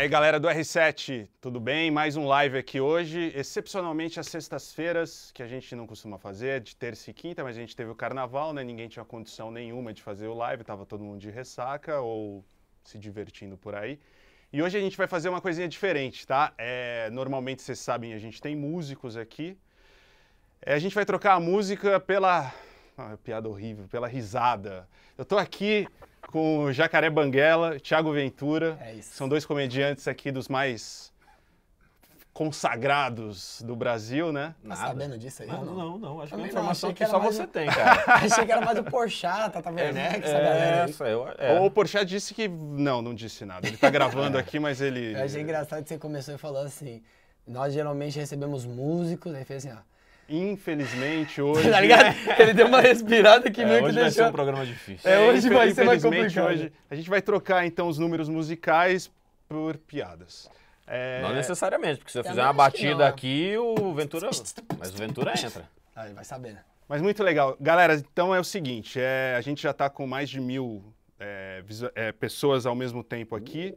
aí, galera do R7, tudo bem? Mais um live aqui hoje. Excepcionalmente às sextas-feiras, que a gente não costuma fazer, é de terça e quinta, mas a gente teve o carnaval, né? Ninguém tinha condição nenhuma de fazer o live, tava todo mundo de ressaca ou se divertindo por aí. E hoje a gente vai fazer uma coisinha diferente, tá? É, normalmente vocês sabem, a gente tem músicos aqui. É, a gente vai trocar a música pela. Ah, piada horrível, pela risada. Eu tô aqui com Jacaré Banguela, Thiago Ventura. É isso. São dois comediantes aqui dos mais consagrados do Brasil, né? Tá Nada. sabendo disso aí? não. não, não, não. Acho Também que é uma informação que, que só você o... tem, cara. achei que era mais o Porchat, Tata tá Werneck, é, né? essa é, galera. É. Ou o Porchat disse que... Não, não disse nada. Ele tá gravando é. aqui, mas ele... Eu achei engraçado que você começou e falou assim... Nós geralmente recebemos músicos, aí fez assim, ó... Infelizmente, hoje. tá ligado? Ele deu uma respirada que é, meio que hoje deixou. Hoje vai ser um programa difícil. É, hoje vai ser mais complicado. Hoje, a gente vai trocar então os números musicais por piadas. É... Não necessariamente, porque se eu, fizer uma batida aqui, o Ventura. Mas o Ventura entra. Aí, vai saber, né? Mas muito legal. Galera, então é o seguinte: é, a gente já está com mais de mil é, é, pessoas ao mesmo tempo aqui.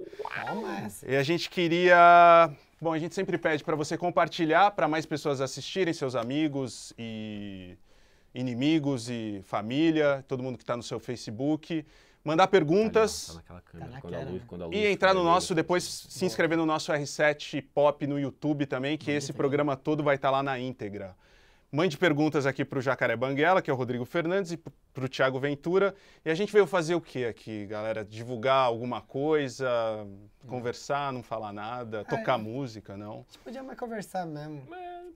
É e a gente queria. Bom, a gente sempre pede para você compartilhar para mais pessoas assistirem, seus amigos e inimigos e família, todo mundo que está no seu Facebook. Mandar perguntas. Tá tá e entrar no nosso, depois assim, se inscrever no nosso R7 Pop no YouTube também, que esse programa todo vai estar tá lá na íntegra. Mande perguntas aqui para o Jacaré Banguela, que é o Rodrigo Fernandes, e para o Tiago Ventura. E a gente veio fazer o quê aqui, galera? Divulgar alguma coisa, conversar, não falar nada, é. tocar música, não? A gente podia mais conversar mesmo.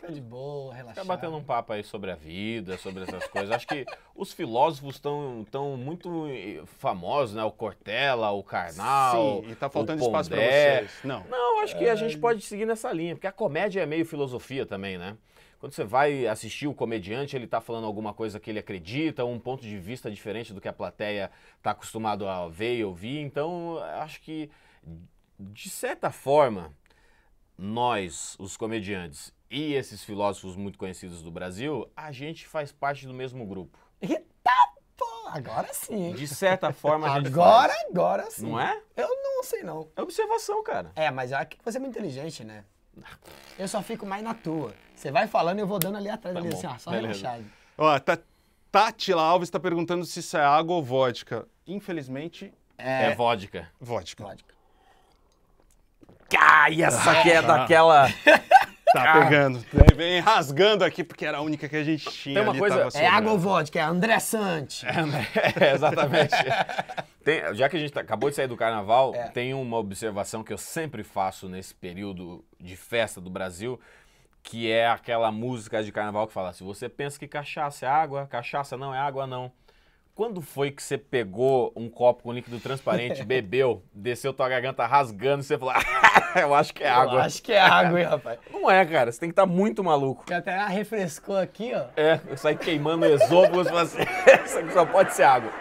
É, de boa, relaxar. Ficar batendo um papo aí sobre a vida, sobre essas coisas. Acho que os filósofos estão tão muito eh, famosos, né? O Cortella, o Karnal. Sim, e tá faltando espaço para vocês. Não. Não, acho que é... a gente pode seguir nessa linha, porque a comédia é meio filosofia também, né? Quando você vai assistir o comediante, ele está falando alguma coisa que ele acredita, um ponto de vista diferente do que a plateia está acostumado a ver e ouvir. Então, acho que, de certa forma, nós, os comediantes, e esses filósofos muito conhecidos do Brasil, a gente faz parte do mesmo grupo. Eita, tá, pô, agora sim. De certa forma, a gente Agora, faz. agora sim. Não é? Eu não sei, não. É observação, cara. É, mas é que você é muito inteligente, né? Eu só fico mais na tua. Você vai falando e eu vou dando ali atrás, tá ali assim, ó, só relaxado. Ó, tá, Tati Alves está perguntando se isso é água ou vodka. Infelizmente. É, é vodka. Vodka. Vodka. Ai, essa ah. aqui que é daquela. Tá ah. pegando. Né? Vem rasgando aqui, porque era a única que a gente tinha. Tem uma ali, coisa. É água ou vodka, é André Sante. É, né? é, exatamente. tem, já que a gente tá, acabou de sair do carnaval, é. tem uma observação que eu sempre faço nesse período de festa do Brasil, que é aquela música de carnaval que fala: se você pensa que cachaça é água, cachaça não é água, não. Quando foi que você pegou um copo com líquido transparente, bebeu, desceu tua garganta rasgando e você falou, eu acho que é água. Eu acho que é água, hein, rapaz. Não é, cara. Você tem que estar tá muito maluco. Que até refrescou aqui, ó. É, eu saí queimando esôbulos, mas isso aqui só pode ser água.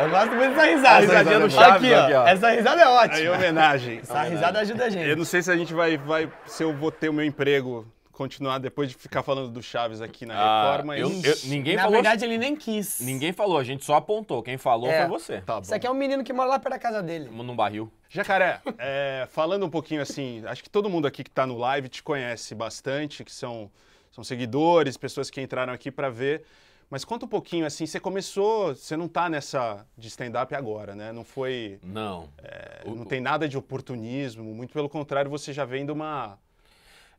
Eu gosto muito dessa risada. A é aqui, ó. Essa risada é ótima. Aí, homenagem. Essa homenagem. risada ajuda a gente. Eu não sei se a gente vai, vai... Se eu vou ter o meu emprego continuar depois de ficar falando do Chaves aqui na reforma ah, Eu, eu, ninguém na falou, verdade, ele nem quis. Ninguém falou, a gente só apontou. Quem falou é. foi você. Tá bom. Isso aqui é um menino que mora lá perto da casa dele. Num barril. Jacaré, é, falando um pouquinho assim, acho que todo mundo aqui que está no live te conhece bastante, que são, são seguidores, pessoas que entraram aqui para ver. Mas conta um pouquinho, assim, você começou, você não tá nessa de stand-up agora, né? Não foi... Não. É, não tem nada de oportunismo, muito pelo contrário, você já vem de uma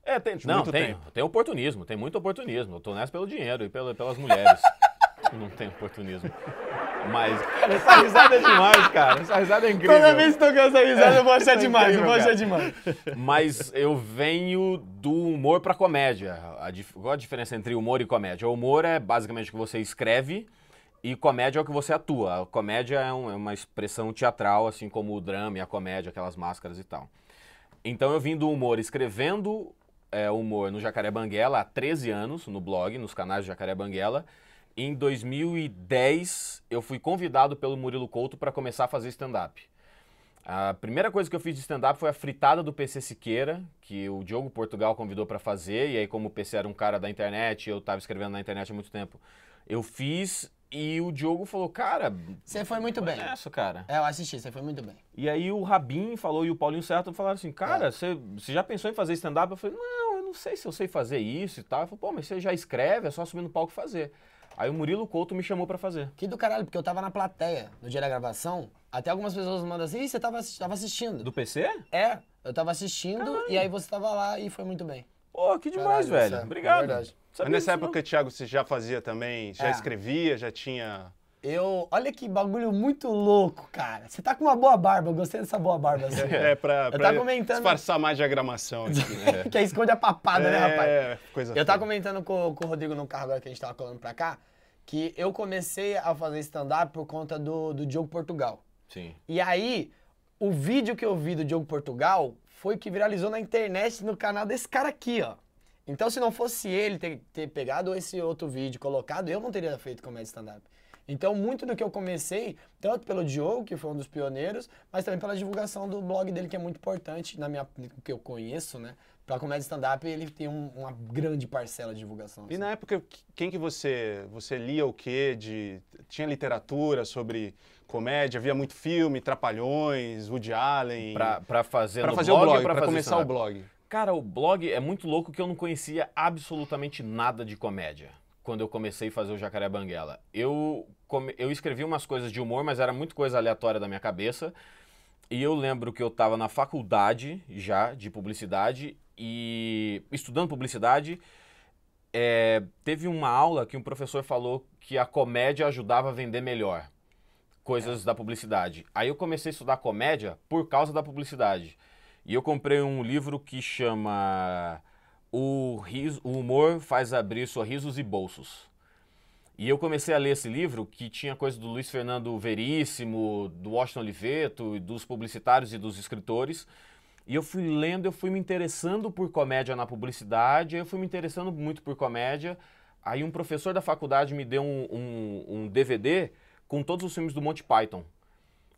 é, tem, não, muito tem, tempo. tem oportunismo, tem muito oportunismo. Eu tô nessa pelo dinheiro e pelas mulheres. não tem oportunismo. Mas. Cara, essa risada é demais, cara. Essa risada é incrível. Toda vez que eu essa risada, eu vou achar é demais, incrível, eu vou achar demais. Mas eu venho do humor pra comédia. A, qual a diferença entre humor e comédia? O humor é basicamente o que você escreve. E comédia é o que você atua. A comédia é, um, é uma expressão teatral, assim como o drama e a comédia, aquelas máscaras e tal. Então eu vim do humor escrevendo é, humor no Jacaré Banguela há 13 anos, no blog, nos canais do Jacaré Banguela. Em 2010, eu fui convidado pelo Murilo Couto para começar a fazer stand-up. A primeira coisa que eu fiz de stand-up foi a fritada do PC Siqueira, que o Diogo Portugal convidou para fazer, e aí como o PC era um cara da internet, eu estava escrevendo na internet há muito tempo, eu fiz e o Diogo falou, cara. Você foi muito bem. Isso, cara. É, eu assisti, você foi muito bem. E aí o Rabin falou e o Paulinho Certo falaram assim, cara, é. você é. já pensou em fazer stand-up? Eu falei, não, eu não sei se eu sei fazer isso e tal. Eu falei, pô, mas você já escreve, é só subir no palco e fazer. Aí o Murilo Couto me chamou para fazer. Que do caralho, porque eu tava na plateia no dia da gravação. Até algumas pessoas mandam assim, você tava, tava assistindo. Do PC? É, eu tava assistindo caralho. e aí você tava lá e foi muito bem. Pô, que demais, caralho, velho. É, é Obrigado. É verdade. Mas nessa época, não... Thiago, você já fazia também? Já é. escrevia? Já tinha. Eu. Olha que bagulho muito louco, cara. Você tá com uma boa barba, eu gostei dessa boa barba. Assim, é, pra, eu pra tá comentando... disfarçar mais diagramação. Aqui, né? que aí esconde a papada, né, é, né, rapaz? É, coisa Eu tava feia. comentando com, com o Rodrigo no carro agora que a gente tava colando pra cá, que eu comecei a fazer stand-up por conta do, do Diogo Portugal. Sim. E aí, o vídeo que eu vi do Diogo Portugal foi que viralizou na internet no canal desse cara aqui, ó. Então, se não fosse ele ter, ter pegado esse outro vídeo, colocado, eu não teria feito comédia stand-up. Então, muito do que eu comecei, tanto pelo Diogo, que foi um dos pioneiros, mas também pela divulgação do blog dele, que é muito importante, na minha, que eu conheço, né? Pra comédia stand-up, ele tem um, uma grande parcela de divulgação. E assim. na época, quem que você, você lia o quê? De, tinha literatura sobre comédia? Havia muito filme, Trapalhões, Woody Allen? Pra, pra fazer, pra fazer blog, o blog, pra, pra começar o blog? Cara, o blog é muito louco que eu não conhecia absolutamente nada de comédia quando eu comecei a fazer o Jacaré Banguela. Eu, eu escrevi umas coisas de humor, mas era muito coisa aleatória da minha cabeça. E eu lembro que eu estava na faculdade já de publicidade e estudando publicidade. É... teve uma aula que um professor falou que a comédia ajudava a vender melhor coisas é. da publicidade. Aí eu comecei a estudar comédia por causa da publicidade. E eu comprei um livro que chama O, o Humor Faz Abrir Sorrisos e Bolsos. E eu comecei a ler esse livro que tinha coisa do Luiz Fernando Veríssimo, do Washington Oliveto, dos publicitários e dos escritores. E eu fui lendo, eu fui me interessando por comédia na publicidade, eu fui me interessando muito por comédia. Aí um professor da faculdade me deu um, um, um DVD com todos os filmes do Monty Python.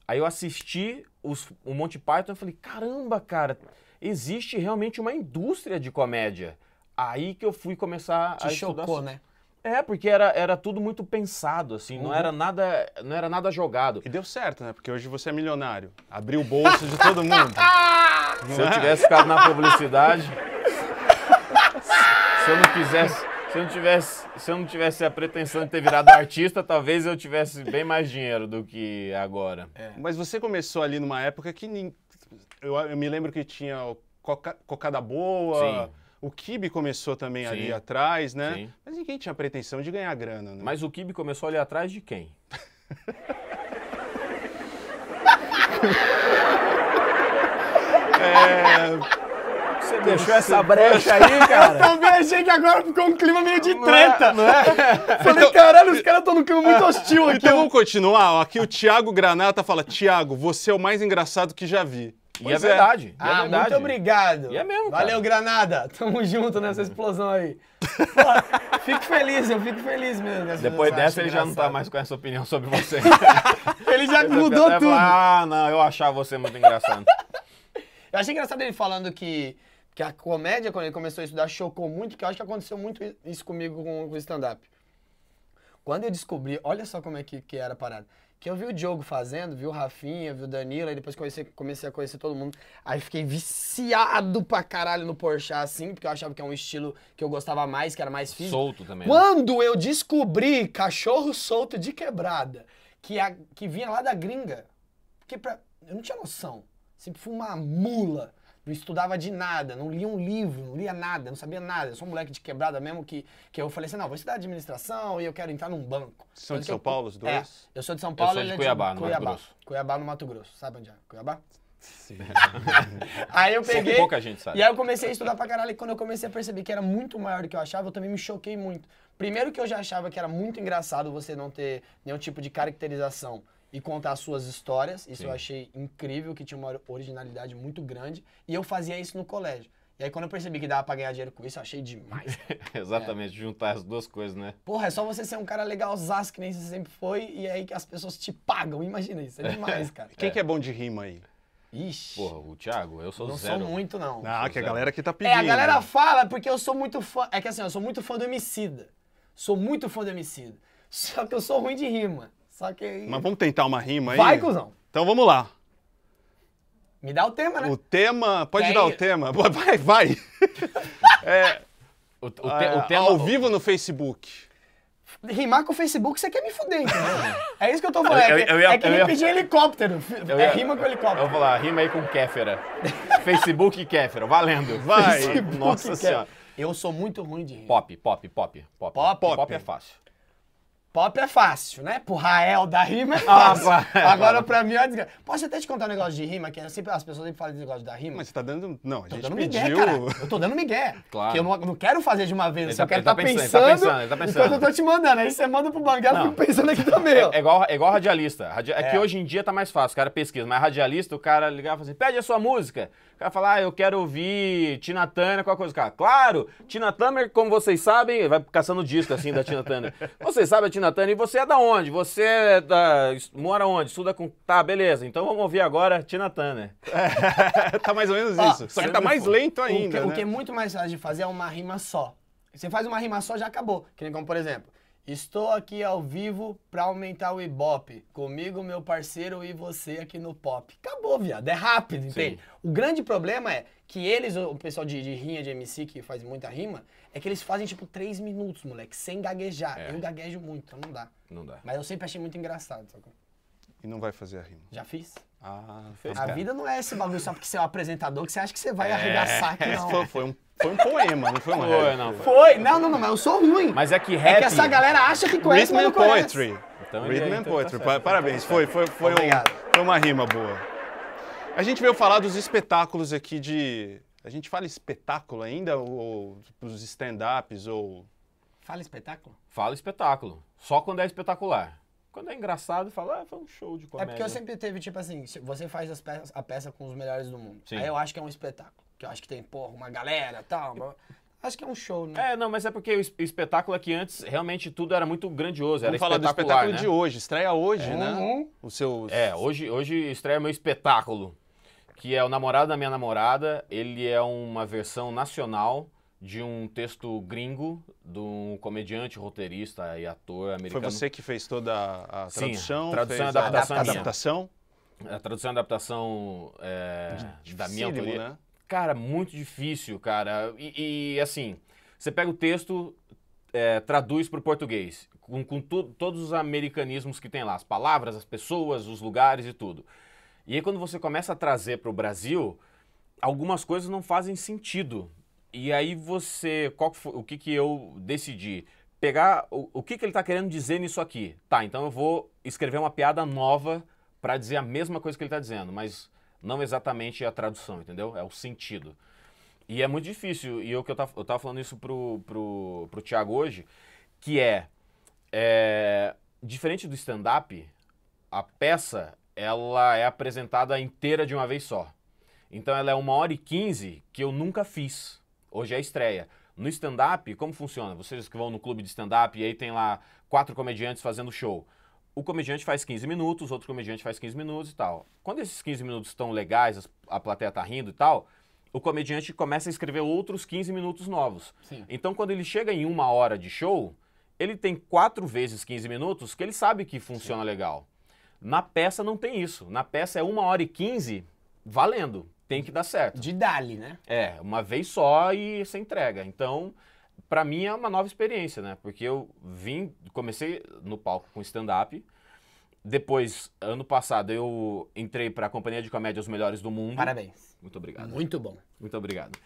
Aí eu assisti os, o Monty Python e falei, caramba, cara, existe realmente uma indústria de comédia. Aí que eu fui começar Te a estudar. chocou, né? É, porque era, era tudo muito pensado, assim, uhum. não, era nada, não era nada jogado. E deu certo, né? Porque hoje você é milionário. Abriu o bolso de todo mundo. Se eu é? tivesse ficado na publicidade, se eu não quisesse se eu, não tivesse, se eu não tivesse a pretensão de ter virado artista, talvez eu tivesse bem mais dinheiro do que agora. É. Mas você começou ali numa época que. Nem, eu, eu, me lembro que tinha o Coca, Cocada Boa. Sim. O Kibe começou também Sim. ali atrás, né? Sim. Mas ninguém tinha pretensão de ganhar grana, né? Mas o Kibe começou ali atrás de quem? é você deixou essa brecha aí, cara. Eu também achei que agora ficou um clima meio de treta. Não é? Não é? Falei, então, caralho, os caras estão num clima muito hostil aqui. Então vamos continuar. Aqui o Thiago Granata fala: Thiago, você é o mais engraçado que já vi. E é é, é, é verdade. Ah, é verdade. muito obrigado. E é mesmo. Cara. Valeu, Granada. Tamo junto nessa explosão aí. Pô, fico feliz, eu fico feliz mesmo. Depois dessa, ele engraçado. já não tá mais com essa opinião sobre você. ele já ele mudou tudo. Falar, ah, não, eu achava você muito engraçado. eu achei engraçado ele falando que que a comédia, quando ele começou a estudar, chocou muito, que eu acho que aconteceu muito isso comigo com o stand-up. Quando eu descobri, olha só como é que, que era a parada. Que eu vi o Diogo fazendo, vi o Rafinha, vi o Danilo, aí depois comecei, comecei a conhecer todo mundo. Aí fiquei viciado pra caralho no Porchat, assim, porque eu achava que é um estilo que eu gostava mais, que era mais físico. Solto também. Né? Quando eu descobri cachorro solto de quebrada, que, a, que vinha lá da gringa, porque pra, eu não tinha noção. Sempre assim, fui uma mula não estudava de nada, não lia um livro, não lia nada, não sabia nada. Eu sou um moleque de quebrada mesmo que, que eu falei assim, não, vou estudar administração e eu quero entrar num banco. São então, de São eu, Paulo os dois? É, eu sou de São Paulo é de Cuiabá, no é Cuiabá, Mato Grosso. Cuiabá no Mato Grosso, sabe onde é? Cuiabá? Sim. aí eu peguei. pouca gente sabe. E aí eu comecei a estudar pra caralho. E quando eu comecei a perceber que era muito maior do que eu achava, eu também me choquei muito. Primeiro que eu já achava que era muito engraçado você não ter nenhum tipo de caracterização e contar suas histórias. Isso Sim. eu achei incrível, que tinha uma originalidade muito grande. E eu fazia isso no colégio. E aí quando eu percebi que dava pra ganhar dinheiro com isso, eu achei demais. Exatamente, é. juntar as duas coisas, né? Porra, é só você ser um cara legal, que nem você sempre foi, e é aí que as pessoas te pagam. Imagina isso, é demais, cara. Quem é. que é bom de rima aí? Ixi. Porra, o Thiago, eu sou não zero. Não sou muito, não. Ah, que zero. a galera que tá pedindo. É, a galera fala porque eu sou muito fã. É que assim, eu sou muito fã do Emicida. Sou muito fã do Emicida. Só que eu sou ruim de rima. Só que aí... Mas vamos tentar uma rima aí? Vai, cuzão. Então vamos lá. Me dá o tema, né? O tema. Pode Quer dar ir? o tema. Vai, vai. é, o, o, te, o, ah, tema. Ao vivo no Facebook. Rimar com o Facebook, você quer me fuder, entendeu? é isso que eu tô falando. Eu, eu, eu é que ele é pediu helicóptero. é rima com helicóptero. Eu vou lá, rima aí com Kéfera. Facebook Kéfera, valendo. Vai. Facebook Nossa senhora. Eu sou muito ruim de rima. pop, pop, pop. Pop, pop. pop é fácil. Pop é fácil, né? Pro Rael da rima é ah, fácil. Ah, Agora, pra mim, é desgraça. Posso até te contar um negócio de rima, que sempre, as pessoas sempre falam de negócio da rima. Mas você tá dando. Não, a gente dando pediu... migué, cara. Eu tô dando migué. Claro. Porque eu não, não quero fazer de uma vez, ele assim, eu tá- quero estar tá, tá, tá pensando. Pensando, ele tá pensando, ele tá pensando. Enquanto eu tô te mandando. Aí você manda pro Banguela, eu fico pensando aqui também. É, é, igual, é igual radialista. Radi... É. que é. hoje em dia tá mais fácil, o cara pesquisa. Mas radialista, o cara ligava e assim: pede a sua música. O cara fala, ah, eu quero ouvir Tina Turner, qualquer coisa. Cara, claro, Tina Turner, como vocês sabem, vai caçando disco assim da Tina Turner. Vocês sabem, a Tina Natani, e você é da onde? Você é da... mora onde? Estuda com. Tá, beleza. Então vamos ouvir agora Tina Turner. É, tá mais ou menos Ó, isso. Só que tá mais lento ainda. O que, né? o que é muito mais fácil de fazer é uma rima só. Você faz uma rima só, já acabou. Que nem como, por exemplo, estou aqui ao vivo pra aumentar o Ibope. Comigo, meu parceiro e você aqui no pop. Acabou, viado. É rápido, entende? Sim. O grande problema é que eles, o pessoal de, de rinha de MC que faz muita rima, é que eles fazem tipo três minutos, moleque, sem gaguejar. É. Eu gaguejo muito, então não dá. Não dá. Mas eu sempre achei muito engraçado, sacou? E não vai fazer a rima? Já fiz. Ah, fez. A vida é. não é esse bagulho só porque você é um apresentador que você acha que você vai é. arregaçar aqui, não. Foi, foi, um, foi um poema, não foi uma foi, rap. Não, foi. foi. Não, não, não, mas eu sou ruim. Mas é que rap... É que essa galera acha que conhece, Rhythm mas Poetry. Então, Rhythm é, and então tá Poetry. Então tá Parabéns, foi, foi, foi, um, foi uma rima boa. A gente veio falar dos espetáculos aqui de. A gente fala espetáculo ainda? Ou, ou os stand-ups? Ou... Fala espetáculo? Fala espetáculo. Só quando é espetacular. Quando é engraçado, fala, ah, foi um show de comédia. É porque eu sempre teve, tipo assim, você faz as peças, a peça com os melhores do mundo. Sim. Aí eu acho que é um espetáculo. Que eu acho que tem, porra, uma galera e tal. Acho que é um show, né? É, não, mas é porque o espetáculo aqui é antes, realmente tudo era muito grandioso. Era Vamos falar do espetáculo né? de hoje, estreia hoje, é, né? Uhum. O seu. É, hoje, hoje estreia meu espetáculo que é o namorado da minha namorada. Ele é uma versão nacional de um texto gringo de um comediante, roteirista e ator americano. Foi você que fez toda a tradução? Sim, tradução e adaptação. A adaptação? A tradução e adaptação é, da minha autoria. Né? Cara, muito difícil, cara. E, e assim, você pega o texto, é, traduz para o português, com, com todos os americanismos que tem lá, as palavras, as pessoas, os lugares e tudo. E aí, quando você começa a trazer para o Brasil, algumas coisas não fazem sentido. E aí você, qual foi, o que, que eu decidi? Pegar o, o que, que ele está querendo dizer nisso aqui. Tá, então eu vou escrever uma piada nova para dizer a mesma coisa que ele está dizendo, mas não exatamente a tradução, entendeu? É o sentido. E é muito difícil, e eu é que eu tava, eu tava falando isso pro, pro, pro Thiago hoje, que é, é diferente do stand-up, a peça ela é apresentada inteira de uma vez só. Então ela é uma hora e quinze que eu nunca fiz. Hoje é a estreia. No stand-up, como funciona? Vocês que vão no clube de stand-up e aí tem lá quatro comediantes fazendo show. O comediante faz 15 minutos, outro comediante faz 15 minutos e tal. Quando esses 15 minutos estão legais, a plateia tá rindo e tal, o comediante começa a escrever outros 15 minutos novos. Sim. Então quando ele chega em uma hora de show, ele tem quatro vezes 15 minutos que ele sabe que funciona Sim. legal. Na peça não tem isso. Na peça é uma hora e quinze valendo. Tem que dar certo. De dali, né? É, uma vez só e você entrega. Então, para mim é uma nova experiência, né? Porque eu vim, comecei no palco com stand-up. Depois, ano passado, eu entrei para a Companhia de Comédia Os Melhores do Mundo. Parabéns. Muito obrigado. Muito bom. Muito obrigado.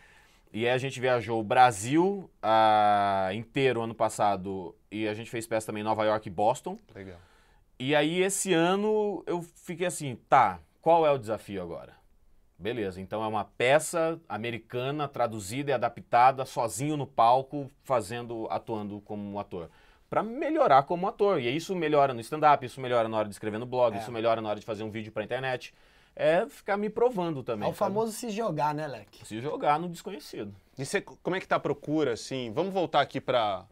E aí a gente viajou o Brasil ah, inteiro ano passado e a gente fez peça também em Nova York e Boston. Legal. E aí esse ano eu fiquei assim, tá, qual é o desafio agora? Beleza, então é uma peça americana traduzida e adaptada sozinho no palco, fazendo, atuando como ator. Para melhorar como ator. E isso melhora no stand-up, isso melhora na hora de escrever no blog, é. isso melhora na hora de fazer um vídeo para internet. É ficar me provando também. É o sabe? famoso se jogar, né, Leque? Se jogar no desconhecido. E você, como é que tá a procura, assim? Vamos voltar aqui para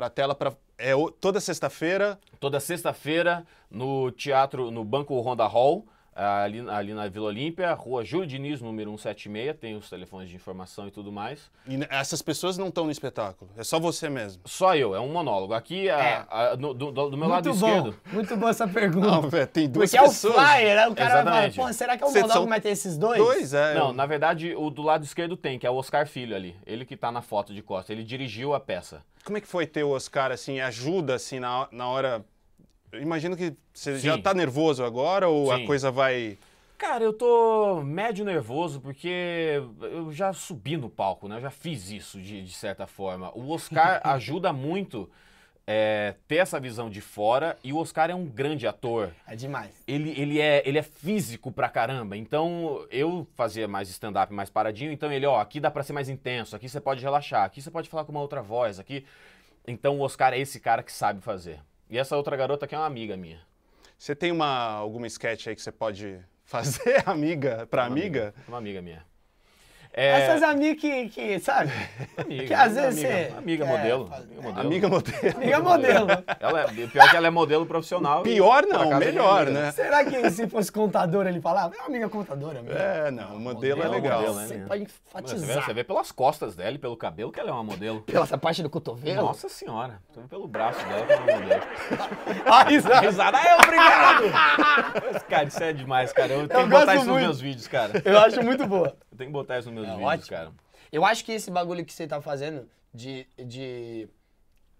para a tela para é toda sexta-feira. Toda sexta-feira no teatro no Banco Ronda Hall ali, ali na Vila Olímpia, Rua Júlio Diniz, número 176, tem os telefones de informação e tudo mais. E essas pessoas não estão no espetáculo, é só você mesmo? Só eu, é um monólogo. Aqui, é. a, a, no, do, do, meu muito lado bom, esquerdo... Muito bom essa pergunta. Não, véio, tem duas Porque pessoas. Porque é o flyer, né? o cara Exatamente. vai falar, será que é um monólogo são... vai ter esses dois? Dois, é. Não, eu... na verdade, o do lado esquerdo tem, que é o Oscar Filho ali, ele que tá na foto de costa, ele dirigiu a peça. Como é que foi ter o Oscar, assim, ajuda, assim, na, na hora Imagino que você Sim. já está nervoso agora ou Sim. a coisa vai. Cara, eu tô médio nervoso porque eu já subi no palco, né? Eu já fiz isso de, de certa forma. O Oscar ajuda muito é, ter essa visão de fora e o Oscar é um grande ator. É demais. Ele, ele, é, ele é físico pra caramba. Então eu fazia mais stand-up, mais paradinho. Então ele, ó, aqui dá pra ser mais intenso, aqui você pode relaxar, aqui você pode falar com uma outra voz, aqui. Então o Oscar é esse cara que sabe fazer. E essa outra garota aqui é uma amiga minha. Você tem uma, alguma sketch aí que você pode fazer, amiga, pra uma amiga? Uma amiga minha. É... Essas amigas que, que, sabe? Amiga, que às vezes amiga, você... amiga, é, modelo, é, amiga, modelo, amiga modelo. Amiga modelo. ela é, pior que ela é modelo profissional. Pior não, é melhor, né? Será que se fosse contador ele falava? É amiga contadora, amiga. É, não, modelo, é modelo é legal. Modelo, né, você pode enfatizar. Você vê, você vê, pelas costas dela e pelo cabelo que ela é uma modelo. Pela essa parte do cotovelo? Nossa senhora. pelo braço dela que ela é uma modelo. Ah, A risada. risada. Ah, é, obrigado. Mas, cara, isso é demais, cara. Eu, eu tenho que botar isso nos meus vídeos, cara. Eu acho muito boa tem que botar isso nos meus é vídeos, ótimo. cara. Eu acho que esse bagulho que você tá fazendo de, de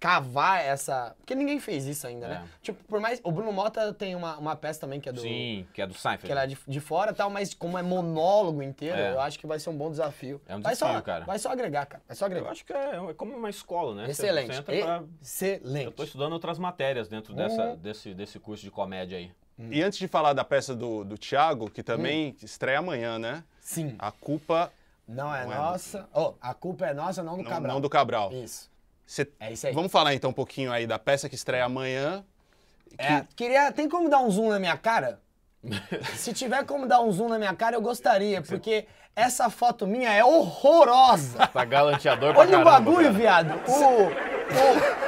cavar essa. Porque ninguém fez isso ainda, né? É. Tipo, por mais. O Bruno Mota tem uma, uma peça também que é do. Sim, que é do Seinfeld. Que ela é de, de fora e tal, mas como é monólogo inteiro, é. eu acho que vai ser um bom desafio. É um desafio, vai só, cara. Vai só agregar, cara. Vai só agregar. Eu acho que é, é como uma escola, né? Excelente. Pra... Excelente. Eu tô estudando outras matérias dentro uhum. dessa, desse, desse curso de comédia aí. E antes de falar da peça do, do Thiago, que também hum. estreia amanhã, né? Sim. A culpa. Não é não é nossa. É... Oh, a culpa é nossa, não do não, Cabral. Não do Cabral. Isso. Cê... É isso aí. Vamos falar então um pouquinho aí da peça que estreia amanhã. É, que... É, queria. Tem como dar um zoom na minha cara? Se tiver como dar um zoom na minha cara, eu gostaria, porque essa foto minha é horrorosa. Tá galanteador pra Olha caramba, o bagulho, cara. viado. O,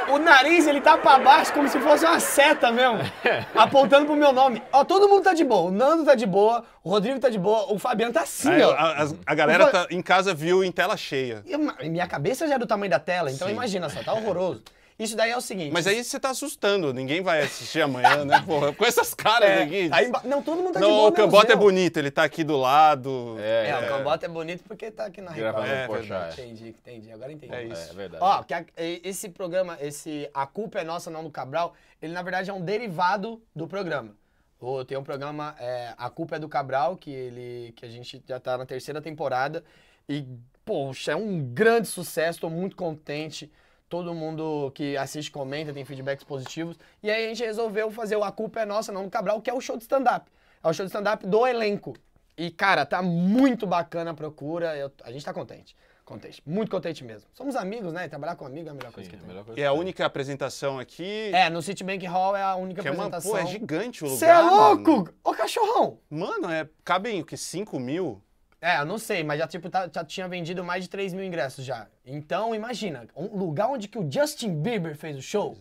o, o, nariz, ele tá pra baixo como se fosse uma seta mesmo, apontando pro meu nome. Ó, todo mundo tá de boa. O Nando tá de boa, o Rodrigo tá de boa, o Fabiano tá assim, Aí, ó. A, a, a galera Fa... tá, em casa viu em tela cheia. minha cabeça já é do tamanho da tela, então Sim. imagina só, tá horroroso. Isso daí é o seguinte. Mas aí você tá assustando, ninguém vai assistir amanhã, né, porra? Com essas caras é, aqui. Aí, não, todo mundo tá não, de boa. Não, o Cambota é bonito, ele tá aqui do lado. É, é, é. o Cambota é bonito porque tá aqui na Gravando é, é, Entendi, entendi. Agora entendi. É isso. É, é verdade. Ó, que a, esse programa, esse A Culpa é Nossa, não do Cabral, ele na verdade é um derivado do programa. Oh, tem um programa, é, A Culpa é do Cabral, que, ele, que a gente já tá na terceira temporada. E, poxa, é um grande sucesso, tô muito contente todo mundo que assiste comenta, tem feedbacks positivos. E aí a gente resolveu fazer o A Culpa é Nossa, não do Cabral, que é o show de stand-up. É o show de stand-up do elenco. E, cara, tá muito bacana a procura. Eu, a gente tá contente. Contente. Muito contente mesmo. Somos amigos, né? trabalhar com amigo é a melhor Sim, coisa que é tem. Coisa é a única apresentação aqui. É, no Citibank Hall é a única que apresentação. É uma, pô, é gigante o lugar. Você é louco! Mano. Ô cachorrão! Mano, é, cabem o que? 5 mil? É, eu não sei, mas já, tipo, tá, já tinha vendido mais de 3 mil ingressos já. Então, imagina, um lugar onde que o Justin Bieber fez o show.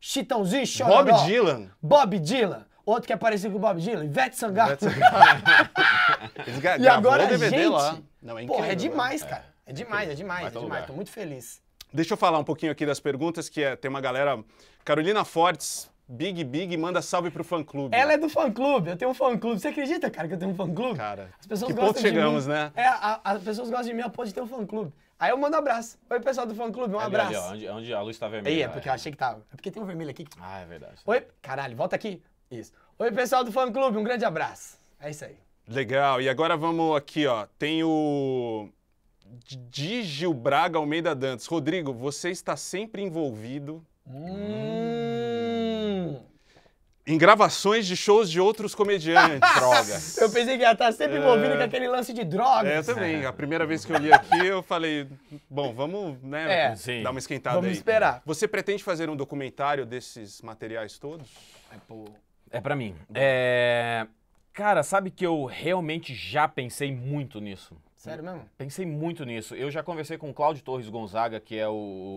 Chitãozinho Chororó. Bob Dylan. Bob Dylan. Outro que é parecido com o Bob Dylan, Ivete Sangalo. Ivete Sangalo. e agora, o DVD gente, lá. Não, é incrível, porra, é demais, né? cara. É, é demais, é demais, é demais. É Tô muito feliz. Deixa eu falar um pouquinho aqui das perguntas, que é, tem uma galera... Carolina Fortes Big Big manda salve pro fã clube. Ela é do fã clube, eu tenho um fã clube. Você acredita, cara, que eu tenho um fã clube? Cara, as pessoas que gostam ponto chegamos, mim. né? É, a, a, as pessoas gostam de mim a ter um fã clube. Aí eu mando um abraço. Oi, pessoal do fã clube, um é ali, abraço. Ali, ó, onde, onde, a luz tá vermelha. Aí, é, é porque é. eu achei que tava. É porque tem um vermelho aqui. Ah, é verdade. Oi, caralho, volta aqui. Isso. Oi, pessoal do fã clube, um grande abraço. É isso aí. Legal, e agora vamos aqui, ó. Tem o. Digil Braga Almeida Dantas. Rodrigo, você está sempre envolvido. Hum em gravações de shows de outros comediantes. droga. Eu pensei que ia estar tá sempre envolvido é... com aquele lance de drogas É, eu também. É. A primeira vez que eu li aqui, eu falei, bom, vamos né, é, dar uma esquentada vamos aí. Vamos esperar. Você pretende fazer um documentário desses materiais todos? É, pô... é pra mim. É... Cara, sabe que eu realmente já pensei muito nisso. Sério mesmo? Pensei muito nisso. Eu já conversei com o Cláudio Torres Gonzaga, que é o...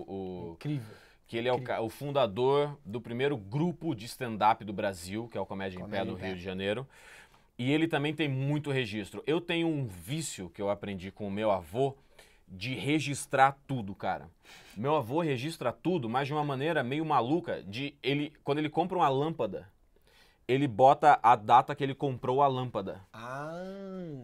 o... Incrível que ele é o, o, fundador do primeiro grupo de stand-up do Brasil, que é o Comédia, Comédia em Pé do Rio de Janeiro. E ele também tem muito registro. Eu tenho um vício que eu aprendi com o meu avô de registrar tudo, cara. Meu avô registra tudo, mas de uma maneira meio maluca, de ele quando ele compra uma lâmpada, ele bota a data que ele comprou a lâmpada. Ah.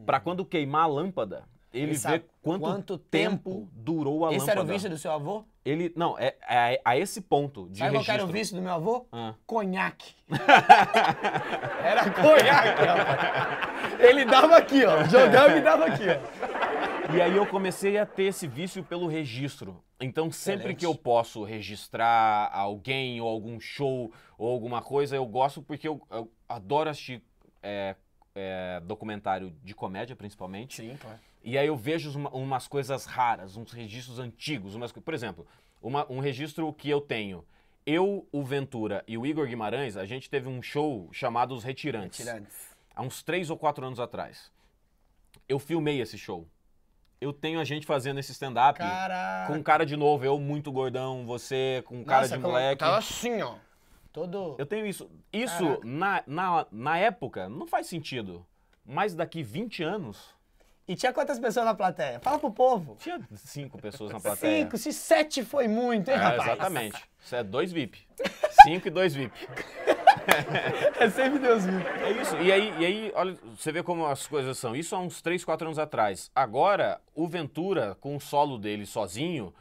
Para quando queimar a lâmpada, ele, vê quanto, quanto tempo, tempo, durou a esse lâmpada. Esse era o vício do seu avô? Ele, não, é, é a esse ponto de Sabe registro. qual era o vício do meu avô? Ah. Conhaque. era conhaque, Ele dava aqui, ó. Jogava e dava aqui, ó. E aí eu comecei a ter esse vício pelo registro. Então sempre Excelente. que eu posso registrar alguém ou algum show ou alguma coisa, eu gosto porque eu, eu adoro assistir é, é, documentário de comédia, principalmente. Sim, claro. E aí eu vejo uma, umas coisas raras, uns registros antigos, umas, por exemplo, uma, um registro que eu tenho. Eu, o Ventura e o Igor Guimarães, a gente teve um show chamado Os Retirantes. Retirantes. Há uns três ou quatro anos atrás. Eu filmei esse show eu tenho a gente fazendo esse stand-up com cara de novo, eu muito gordão, você com cara Nossa, de moleque. Tava assim, ó. Todo. Eu tenho isso. Isso, na, na, na época, não faz sentido. Mas daqui 20 anos, e tinha quantas pessoas na plateia? Fala pro povo. Tinha cinco pessoas na plateia. Cinco, se sete foi muito, hein, é, rapaz? Exatamente. Isso é dois VIP. cinco e dois VIP. é sempre Deus VIP. É isso. E aí, e aí, olha, você vê como as coisas são. Isso há uns três, quatro anos atrás. Agora, o Ventura, com o solo dele sozinho,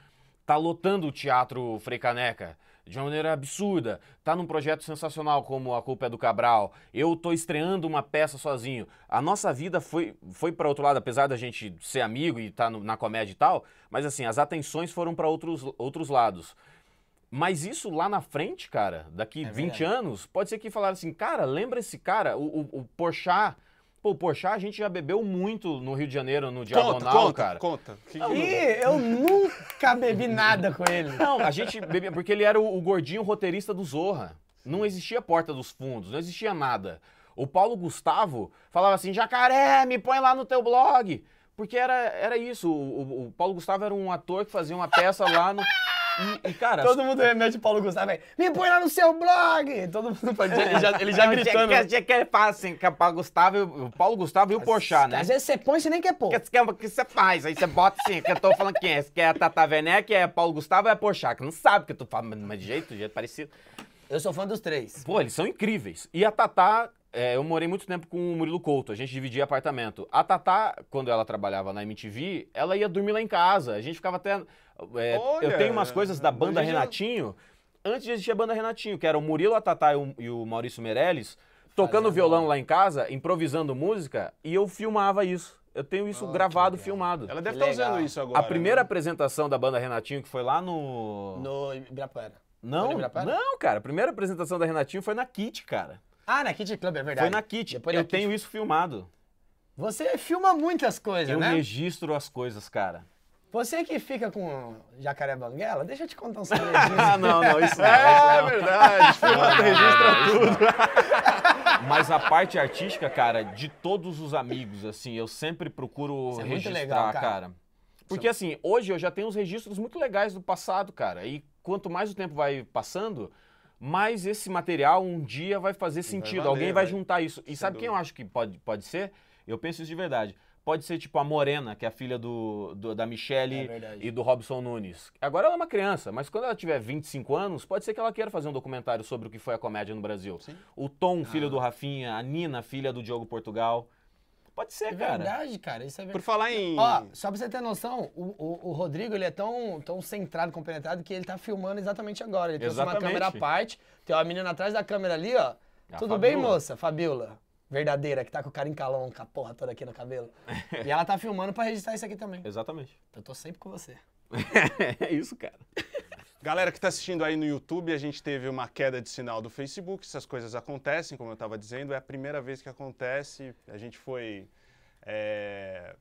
tá lotando o teatro Freicaneca de uma maneira absurda. Tá num projeto sensacional como A Culpa é do Cabral. Eu tô estreando uma peça sozinho. A nossa vida foi, foi para outro lado, apesar da gente ser amigo e estar tá na comédia e tal, mas assim, as atenções foram para outros, outros lados. Mas isso lá na frente, cara, daqui é 20 anos, pode ser que falaram assim, cara, lembra esse cara, o, o, o Porchat Pô, o Porchat a gente já bebeu muito no Rio de Janeiro, no Diagonal, conta, conta, cara. Conta, conta. Ih, eu nunca bebi nada com ele. Não, a gente bebia porque ele era o, o gordinho roteirista do Zorra. Não existia porta dos fundos, não existia nada. O Paulo Gustavo falava assim, jacaré, me põe lá no teu blog. Porque era, era isso, o, o, o Paulo Gustavo era um ator que fazia uma peça lá no... E, e, cara. Todo mundo remete o Paulo Gustavo, velho. Me põe lá no seu blog! Todo mundo. Ele já, ele já gritando. Tinha, né? tinha que falar assim, que o Paulo Gustavo, o Paulo Gustavo e o Pochá, né? Às vezes você põe e você nem quer pôr. O que você faz? Aí você bota assim, que eu tô falando quem é? Que quer é a Tata Werneck, é Paulo Gustavo ou é Pochá? Que não sabe que eu tô falando, mas de jeito, de jeito parecido. Eu sou fã dos três. Pô, eles são incríveis. E a Tata é, eu morei muito tempo com o Murilo Couto, a gente dividia apartamento. A Tatá, quando ela trabalhava na MTV, ela ia dormir lá em casa. A gente ficava até. É, Olha, eu tenho umas coisas da banda Renatinho. Já... Antes de existir a banda Renatinho, que era o Murilo, a Tatá e o, e o Maurício Meirelles, tocando violão lá em casa, improvisando música, e eu filmava isso. Eu tenho isso oh, gravado, filmado. Ela deve estar tá usando isso agora. A primeira né? apresentação da banda Renatinho, que foi lá no. No Ibirapuera. Não, não, cara. A primeira apresentação da Renatinho foi na Kit, cara. Ah, na Kit Club, é verdade. Foi na Kit. Depois eu tenho Kit... isso filmado. Você filma muitas coisas, eu né? Eu registro as coisas, cara. Você que fica com jacaré banguela, deixa eu te contar um segredinho. ah, não, não, isso não. É, isso não. verdade, filma, registra tudo. Mas a parte artística, cara, de todos os amigos, assim, eu sempre procuro isso é registrar, muito legal, cara. cara. Porque, é assim, hoje eu já tenho uns registros muito legais do passado, cara. E quanto mais o tempo vai passando, mas esse material um dia vai fazer sentido. Alguém vai, juntar isso. E Sem sabe dúvida. quem eu acho que pode, pode ser? Eu penso isso de verdade. Pode ser tipo a Morena, que é a filha do, do da Michelle é e do Robson Nunes. Agora ela é uma criança, mas quando ela tiver 25 anos, pode ser que ela queira fazer um documentário sobre o que foi a comédia no Brasil. Sim. O Tom, ah. filho do Rafinha, a Nina, filha do Diogo Portugal. Pode ser, é cara. verdade, cara. Isso é verdade. Por falar em. Ó, só pra você ter noção, o, o, o Rodrigo ele é tão, tão centrado, compenetrado, que ele tá filmando exatamente agora. Ele trouxe uma câmera à parte, tem uma menina atrás da câmera ali, ó. É a Tudo bem, moça? Fabiola. Verdadeira, que tá com o cara encalão, com a porra toda aqui no cabelo. e ela tá filmando pra registrar isso aqui também. Exatamente. Eu tô sempre com você. é isso, cara. Galera que está assistindo aí no YouTube, a gente teve uma queda de sinal do Facebook, essas coisas acontecem, como eu estava dizendo, é a primeira vez que acontece. A gente foi é,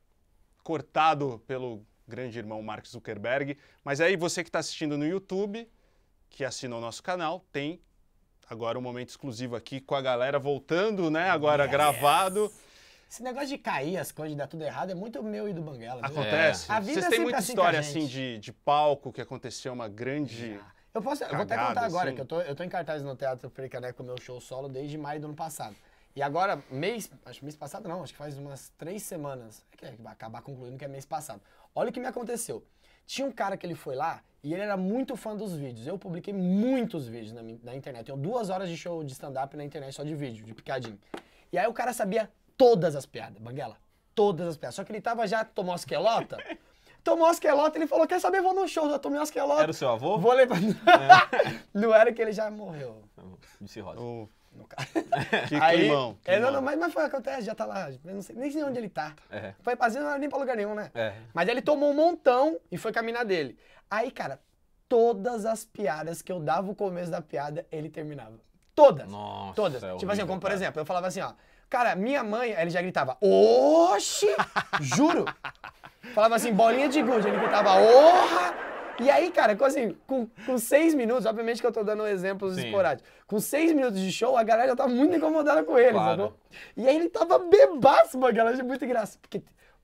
cortado pelo grande irmão Mark Zuckerberg. Mas aí você que está assistindo no YouTube, que assinou nosso canal, tem agora um momento exclusivo aqui com a galera voltando, né? Agora yes. gravado. Esse negócio de cair as coisas e dar tudo errado é muito meu e do Banguela. Acontece. É. A vida Vocês é têm muita assim história assim de, de palco que aconteceu uma grande. Já. Eu posso, Cagada, eu vou até contar agora, assim. que eu tô, eu tô em cartaz no Teatro Pericané com o meu show solo desde maio do ano passado. E agora, mês, acho que mês passado não, acho que faz umas três semanas, é que é, vai acabar concluindo que é mês passado. Olha o que me aconteceu. Tinha um cara que ele foi lá e ele era muito fã dos vídeos. Eu publiquei muitos vídeos na, na internet. Tenho duas horas de show de stand-up na internet só de vídeo, de picadinho. E aí o cara sabia todas as piadas, Banguela. Todas as piadas. Só que ele tava já, tomou as tomou as quelota, ele falou, quer saber, vou no show, já tomei as Era o seu avô? Vou levar... É. não era que ele já morreu. De cirrose. Oh. No caso. Que aí, climão. É, não, não, mas, mas foi o que acontece, já tá lá. não sei, nem sei onde ele tá. É. Foi pra não era nem pra lugar nenhum, né? É. Mas ele tomou um montão e foi caminhar dele. Aí, cara, todas as piadas que eu dava o começo da piada, ele terminava. Todas. Nossa, todas. É horrível, tipo assim, como por exemplo, eu falava assim, ó. Cara, minha mãe, ele já gritava, oxi! Juro! Falava assim, bolinha de gude. Ele gritava, orra! E aí, cara, com, assim, com, com seis minutos, obviamente que eu tô dando exemplos Sim. esporádicos. Com seis minutos de show, a galera já tava muito incomodada com ele, claro. sacou? E aí ele tava bebaço, mano, galera, muito engraçado. Porque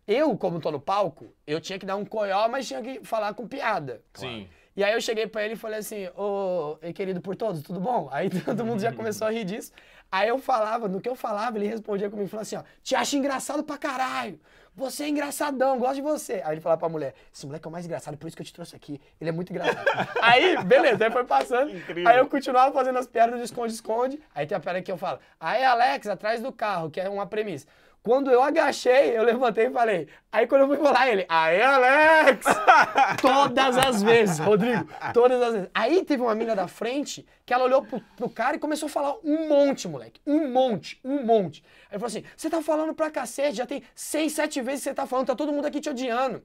eu, como tô no palco, eu tinha que dar um coió, mas tinha que falar com piada. Claro. Sim. E aí eu cheguei para ele e falei assim, ô, querido por todos, tudo bom? Aí todo mundo já começou a rir disso. Aí eu falava, no que eu falava, ele respondia comigo, falando assim, ó, te acho engraçado pra caralho. Você é engraçadão, gosto de você. Aí ele falava pra mulher, esse moleque é o mais engraçado, por isso que eu te trouxe aqui. Ele é muito engraçado. aí, beleza, aí foi passando. Incrível. Aí eu continuava fazendo as piadas do esconde-esconde. Aí tem a piada que eu falo, aí Alex, atrás do carro, que é uma premissa. Quando eu agachei, eu levantei e falei. Aí quando eu fui falar, ele, aí Alex! todas as vezes, Rodrigo, todas as vezes. Aí teve uma mina da frente que ela olhou pro, pro, cara e começou a falar um monte, moleque. Um monte, um monte. Aí falou assim: você tá falando pra cacete, já tem seis, sete vezes que você tá falando, tá todo mundo aqui te odiando.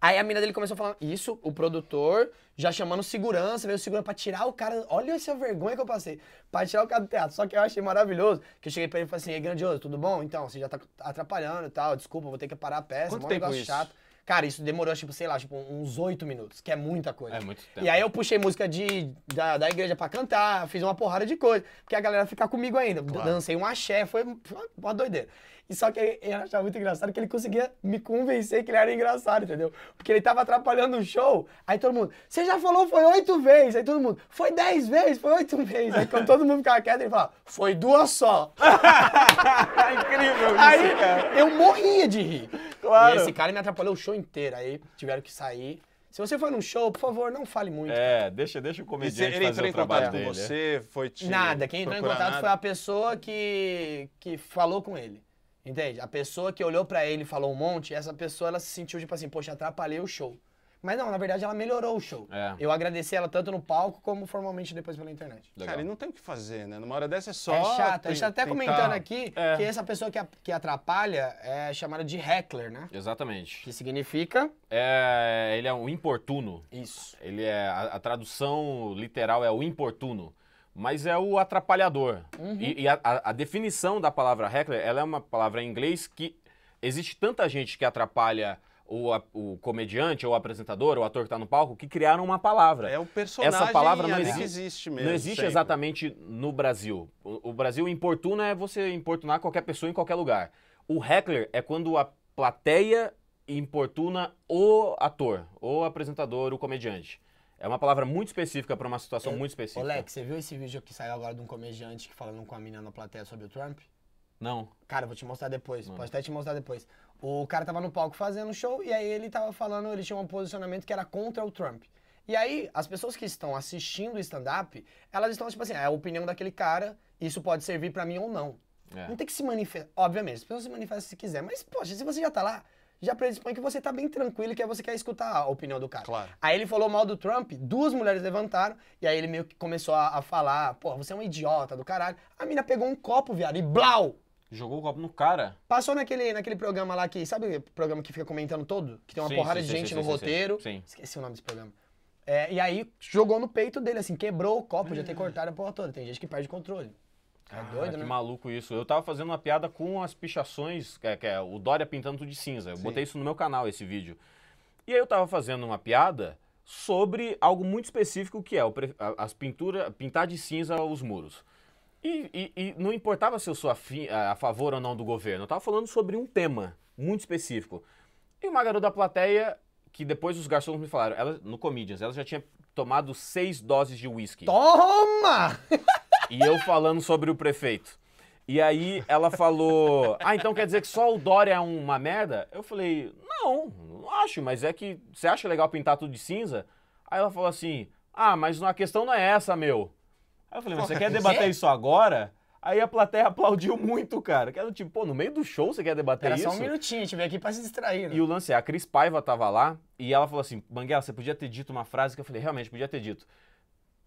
Aí a mina dele começou a falar isso, o produtor, já chamando segurança, veio segurança pra tirar o cara. Olha essa vergonha que eu passei. Pra tirar o cara do teatro. Só que eu achei maravilhoso, que eu cheguei pra ele e falei assim, é grandioso, tudo bom? Então, você já tá atrapalhando e tal, desculpa, vou ter que parar a peça. Quanto um tempo negócio isso? chato. Cara, isso demorou, tipo, sei lá, tipo, uns oito minutos, que é muita coisa. É muito tempo. E aí eu puxei música de, da, da igreja pra cantar, fiz uma porrada de coisa, porque a galera fica comigo ainda. Claro. Dancei um axé, foi uma doideira. E só que eu achava muito engraçado que ele conseguia me convencer que ele era engraçado, entendeu? Porque ele tava atrapalhando o show, aí todo mundo, você já falou foi oito vezes, aí todo mundo, foi dez vezes, foi oito vezes. Aí quando todo mundo ficava quieto, ele falava, foi duas só. é incrível isso, Aí cara. eu morria de rir. Claro. E esse cara me atrapalhou o show inteiro, aí tiveram que sair. Se você for num show, por favor, não fale muito. É, deixa, deixa o comediante ele fazer o trabalho dele. Ele entrou em contato com é. você, foi te Nada, quem entrou em contato nada. foi a pessoa que, que falou com ele. Entende? A pessoa que olhou para ele e falou um monte, essa pessoa ela se sentiu tipo assim, poxa, atrapalhei o show. Mas não, na verdade ela melhorou o show. É. Eu agradeci ela tanto no palco como formalmente depois pela internet. Legal. Cara, e não tem o que fazer, né? Numa hora dessa é só. É chato. Tem, a gente tá até comentando aqui é. que essa pessoa que, a, que atrapalha é chamada de heckler, né? Exatamente. Que significa. É, ele é um importuno. Isso. Ele é. A, a tradução literal é o importuno mas é o atrapalhador. Uhum. E, e a, a, definição da palavra heckler, ela é uma palavra em inglês que existe tanta gente que atrapalha o, a, o comediante, ou o apresentador, ou o ator que está no palco, que criaram uma palavra. É o personagem Essa palavra não existe, existe mesmo. Não existe sempre. exatamente no Brasil. O, o Brasil importuna é você importunar qualquer pessoa em qualquer lugar. O heckler é quando a plateia importuna o ator, o apresentador, o comediante. É uma palavra muito específica para uma situação muito específica. Alex, você viu esse vídeo que saiu agora de um comediante que falando com a menina na plateia sobre o Trump? Não. Cara, vou te mostrar depois. Posso até te mostrar depois. O cara tava no palco fazendo show e aí ele tava falando, ele tinha um posicionamento que era contra o Trump. E aí, as pessoas que estão assistindo o stand-up, elas estão tipo assim, ah, é a opinião daquele cara, isso pode servir para mim ou não. É. Não tem que se manifestar. Obviamente, as pessoas se manifestam se quiser, mas poxa, se você já tá lá, já predispõe que você tá bem tranquilo e que você quer escutar a opinião do cara. Claro. Aí ele falou mal do Trump, duas mulheres levantaram, e aí ele meio que começou a, a falar, pô, você é um idiota do caralho. A mina pegou um copo, viado, e blau! Jogou o copo no cara. Passou naquele, naquele programa lá que. Sabe o programa que fica comentando todo? Que tem uma sim, porrada sim, de sim, gente no roteiro. Sim. Esqueci o nome desse programa. É, e aí jogou no peito dele, assim, quebrou o copo, já tem cortado a porra toda. Tem gente que perde controle. Cara, é doido, que né? maluco isso. Eu tava fazendo uma piada com as pichações, que é, que é o Dória pintando tudo de cinza. Eu Sim. botei isso no meu canal, esse vídeo. E aí eu tava fazendo uma piada sobre algo muito específico que é o, as pinturas, pintar de cinza os muros. E, e, e não importava se eu sou a, fi, a, favor ou não do governo, eu tava falando sobre um tema muito específico. E uma garota da plateia, que depois os garçons me falaram, ela, no Comedians, ela já tinha tomado seis doses de uísque. Toma! E eu falando sobre o prefeito. E aí ela falou: Ah, então quer dizer que só o Dória é uma merda? Eu falei: Não, não acho, mas é que você acha legal pintar tudo de cinza? Aí ela falou assim: Ah, mas a questão não é essa, meu. Aí eu falei: Mas você quer debater isso agora? Aí a plateia aplaudiu muito, cara. Que era tipo, pô, no meio do show você quer debater era isso? Era só um minutinho, tive aqui pra se distrair. Né? E o lance é, a Cris Paiva tava lá e ela falou assim, Banguela, você podia ter dito uma frase que eu falei, realmente, podia ter dito.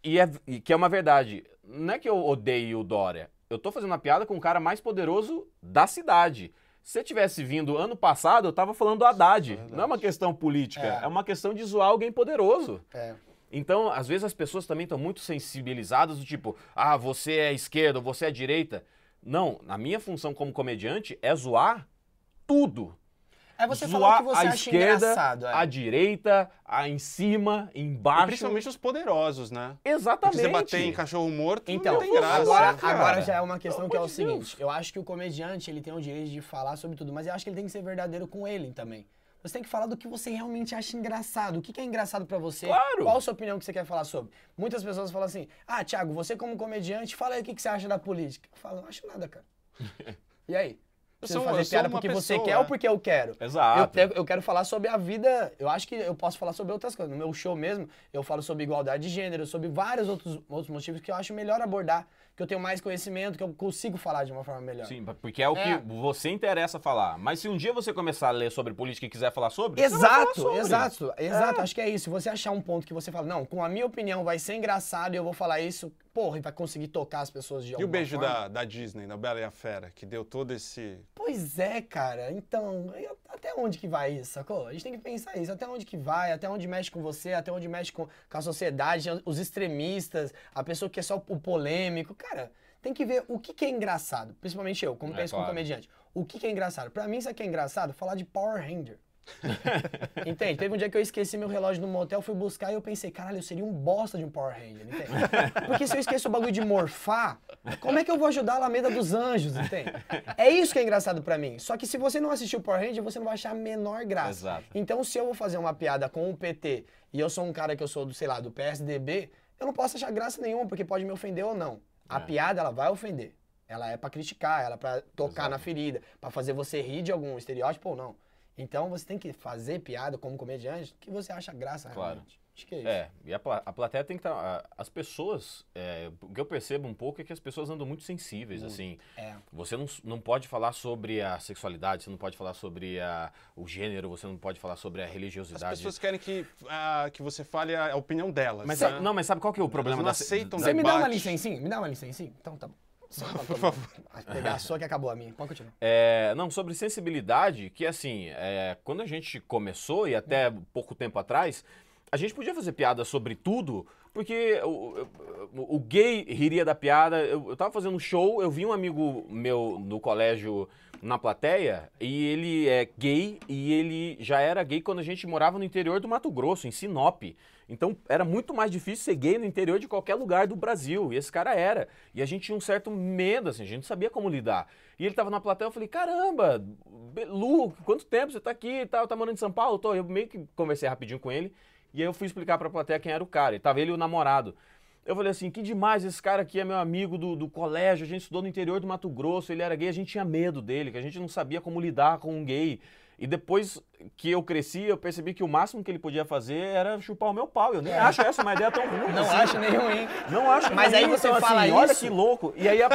E, é, e que é uma verdade. Não é que eu odeio o Dória. Eu tô fazendo uma piada com o cara mais poderoso da cidade. Se tivesse vindo ano passado, eu tava falando do Haddad. É não é uma questão política, é. é. uma questão de zoar alguém poderoso. É. Então, às vezes as pessoas também estão muito sensibilizadas do tipo, ah, você é esquerda, você é direita. Não, a minha função como comediante é zoar tudo. É você zoar falar o que você a acha esquerda, engraçado, é. a direita, a em cima, embaixo. E principalmente os poderosos, né? Exatamente. você bater em cachorro morto, então, não tem graça. Agora, agora já é uma questão que é o Deus. seguinte, eu acho que o comediante, ele tem o direito de falar sobre tudo, mas eu acho que ele tem que ser verdadeiro com ele também. Você tem que falar do que você realmente acha engraçado. O que, que é engraçado para você? Claro. Qual a sua opinião que você quer falar sobre? Muitas pessoas falam assim: Ah, Thiago, você como comediante, fala aí o que, que você acha da política. Eu falo, não acho nada, cara. e aí? preciso sou, fazer piada porque pessoa, você quer ou porque eu quero. Exato. Eu, te, eu, quero falar sobre a vida. Eu acho que eu posso falar sobre outras coisas. No meu show mesmo, eu falo sobre igualdade de gênero, sobre vários outros, outros motivos que eu acho melhor abordar que eu tenho mais conhecimento, que eu consigo falar de uma forma melhor. Sim, porque é o é. que você interessa falar. Mas se um dia você começar a ler sobre política e quiser falar sobre, exato, sobre. exato, é. exato. É. Acho que é isso. Você achar um ponto que você fala, não, com a minha opinião vai ser engraçado e eu vou falar isso, porra, e vai conseguir tocar as pessoas de alguma E o beijo forma. Da, da Disney, da Bela e a Fera, que deu todo esse. Pois é, cara. Então, eu até onde que vai isso, sacou? A gente tem que pensar isso, até onde que vai, até onde mexe com você, até onde mexe com, com a sociedade, os extremistas, a pessoa que é só o polêmico. Cara, tem que ver o que, que é engraçado, principalmente eu, como é, penso claro. como comediante. O que, que é engraçado? Para mim, isso aqui é engraçado, falar de Power Ranger. entende? Teve um dia que eu esqueci meu relógio no motel, fui buscar e eu pensei, caralho, eu seria um bosta de um Power Ranger, entende? Porque se eu esqueço o bagulho de morfar, como é que eu vou ajudar a Alameda dos Anjos, entende? É isso que é engraçado para mim. Só que se você não assistiu Power Ranger, você não vai achar a menor graça. Exato. Então, se eu vou fazer uma piada com o PT e eu sou um cara que eu sou do, sei lá, do PSDB, eu não posso achar graça nenhuma, porque pode me ofender ou não. A é. piada, ela vai ofender. Ela é para criticar, ela é pra tocar Exato. na ferida, para fazer você rir de algum estereótipo ou não. Então você tem que fazer piada como comediante que você acha graça claro. realmente. Acho que é, é isso. É, e a, a plateia tem que estar. Tá, as pessoas. É, o que eu percebo um pouco é que as pessoas andam muito sensíveis, muito. assim. É. Você não, não pode falar sobre a sexualidade, você não pode falar sobre a, o gênero, você não pode falar sobre a religiosidade. As pessoas querem que, a, que você fale a, opinião delas. Mas, né? É, não, mas sabe qual que é o problema? Elas não da, aceitam da, Você me dá uma licencinha? Me dá uma licencinha? Então tá bom. Só por favor. Pegar só que acabou a minha. Pode continuar. É, não, sobre sensibilidade, que assim, é, quando a gente começou e até pouco tempo atrás, a gente podia fazer piada sobre tudo, porque o, o, o gay riria da piada. Eu, eu tava fazendo um show, eu vi um amigo meu no colégio na plateia e ele é gay e ele já era gay quando a gente morava no interior do Mato Grosso, em Sinop. Então era muito mais difícil ser gay no interior de qualquer lugar do Brasil. E esse cara era. E a gente tinha um certo medo, assim, a gente não sabia como lidar. E ele tava na plateia, eu falei, caramba, Lu, quanto tempo você tá aqui e tá, tal? Tá morando em São Paulo? Eu, tô. eu meio que conversei rapidinho com ele. E aí eu fui explicar pra plateia quem era o cara. E tava ele e o namorado. Eu falei assim, que demais, esse cara aqui é meu amigo do, do colégio, a gente estudou no interior do Mato Grosso, ele era gay, a gente tinha medo dele, que a gente não sabia como lidar com um gay. E depois que eu cresci, eu percebi que o máximo que ele podia fazer era chupar o meu pau. Eu nem é. acho essa uma ideia tão ruim. Não assim. acho nem ruim. Não acho Mas ruim. aí você então, assim, fala assim, isso. Olha que louco. E aí a,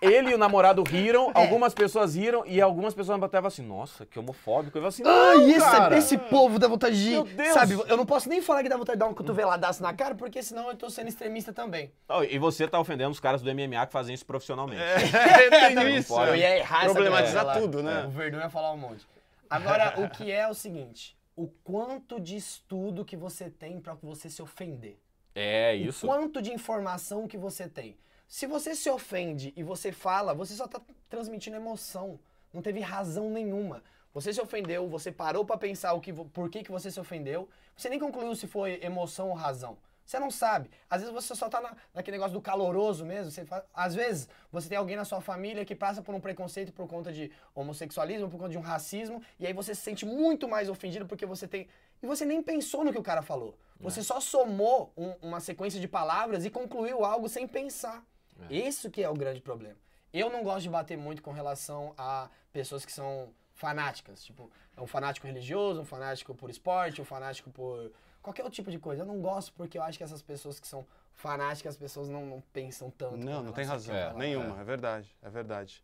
ele e o namorado riram, é. algumas pessoas riram e algumas pessoas até assim: nossa, que homofóbico. Eu falei assim: não, ah, cara. Esse, esse povo dá vontade de. Meu Deus. Sabe, eu não posso nem falar que dá vontade de dar um cotoveladaço na cara, porque senão eu tô sendo extremista também. Oh, e você tá ofendendo os caras do MMA que fazem isso profissionalmente. É, tem isso. Eu ia errar Problematizar tudo, né? É, o Verdun ia falar um monte. Agora, o que é o seguinte: o quanto de estudo que você tem para você se ofender. É isso. O quanto de informação que você tem. Se você se ofende e você fala, você só está transmitindo emoção. Não teve razão nenhuma. Você se ofendeu, você parou para pensar o que, por que, que você se ofendeu. Você nem concluiu se foi emoção ou razão. Você não sabe. Às vezes você só tá na, naquele negócio do caloroso mesmo. Você fala, às vezes você tem alguém na sua família que passa por um preconceito por conta de homossexualismo, por conta de um racismo, e aí você se sente muito mais ofendido porque você tem. E você nem pensou no que o cara falou. Você é. só somou um, uma sequência de palavras e concluiu algo sem pensar. É. Isso que é o grande problema. Eu não gosto de bater muito com relação a pessoas que são fanáticas. Tipo, é um fanático religioso, um fanático por esporte, um fanático por qualquer tipo de coisa. Eu não gosto porque eu acho que essas pessoas que são fanáticas, as pessoas não, não pensam tanto. Não, não tem razão é, nenhuma, é. é. verdade, é verdade.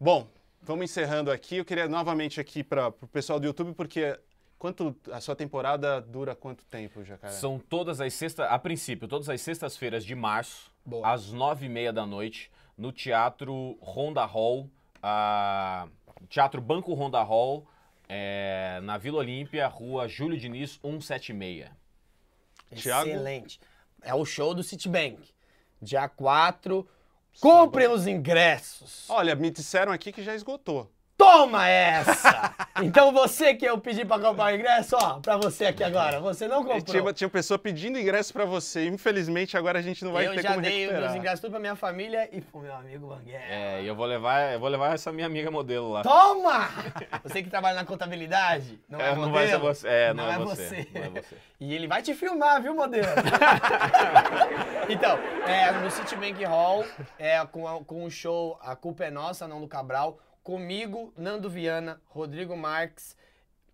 Bom, vamos encerrando aqui. Eu queria novamente aqui para o pessoal do YouTube, porque Quanto a sua temporada dura quanto tempo, Jacaré? São todas as sextas, a princípio, todas as sextas-feiras de março, Boa. às nove e meia da noite, no Teatro Ronda Hall, ah, Teatro Banco Ronda Hall, é, na Vila Olímpia, rua Júlio Diniz, 176. Excelente. Thiago? É o show do Citibank. Dia 4. Comprem os ingressos. Olha, me disseram aqui que já esgotou. Toma essa! então você que eu pedi para comprar o ingresso, ó, para você aqui agora. Você não comprou. Tinha, tinha pessoa pedindo ingresso para você. Infelizmente agora a gente não vai eu ter como recuperar. Eu já dei os ingressos tudo pra minha família e pro meu amigo Banguela. É, e eu vou levar, eu vou levar essa minha amiga modelo lá. Toma! Você que trabalha na contabilidade, não é, é modelo. vai ser você. É, não, não é, é você. você. Não é você. E ele vai te filmar, viu, modelo? então, é, no Citibank Hall, é, com, a, com o show A Culpa é Nossa, não do Cabral, comigo, Nando Viana, Rodrigo Marques,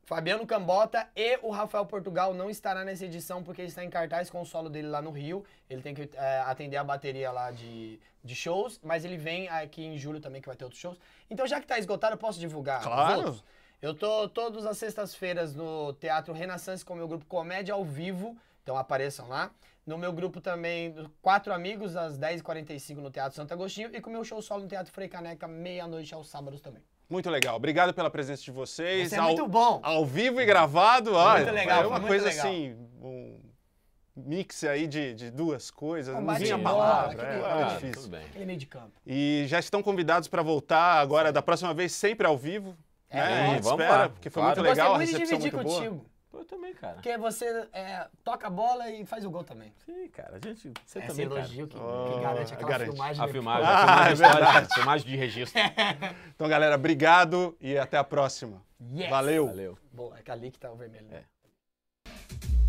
Fabiano Cambota e o Rafael Portugal não estará nessa edição porque ele está em cartaz com o solo dele lá no Rio. Ele tem que é, atender a bateria lá de, de shows, mas ele vem aqui em julho também que vai ter outros shows. Então, já que está esgotado, eu posso divulgar. Claro. Eu tô todas as sextas-feiras no Teatro Renaissance com meu grupo Comédia ao Vivo, então apareçam lá. No meu grupo também, quatro amigos, às 10h45 no Teatro Santo Agostinho. E com o meu show solo no Teatro Frei Caneca, meia-noite aos sábados também. Muito legal. Obrigado pela presença de vocês. Isso é ao, muito bom. Ao vivo e gravado. Muito legal. É uma coisa legal. assim, um mix aí de, de duas coisas. Um não vinha palavra. É, é, é difícil. Tudo bem. Aquele meio é de campo. E já estão convidados para voltar agora, da próxima vez, sempre ao vivo. É, né? É. vamos espera, lá. porque foi claro. muito legal. Eu gostei muito de dividir contigo. Boa eu também, cara. Porque você é, toca a bola e faz o gol também. Sim, cara. A gente. Você Essa também. elogio que, oh, que, ah, garante aquela garante. filmagem. A né? filmagem, ah, a filmagem, é história, a filmagem de registro. então, galera, obrigado e até a próxima. Yes. Valeu. Valeu. Boa, é que ali que tá o vermelho. Né? É.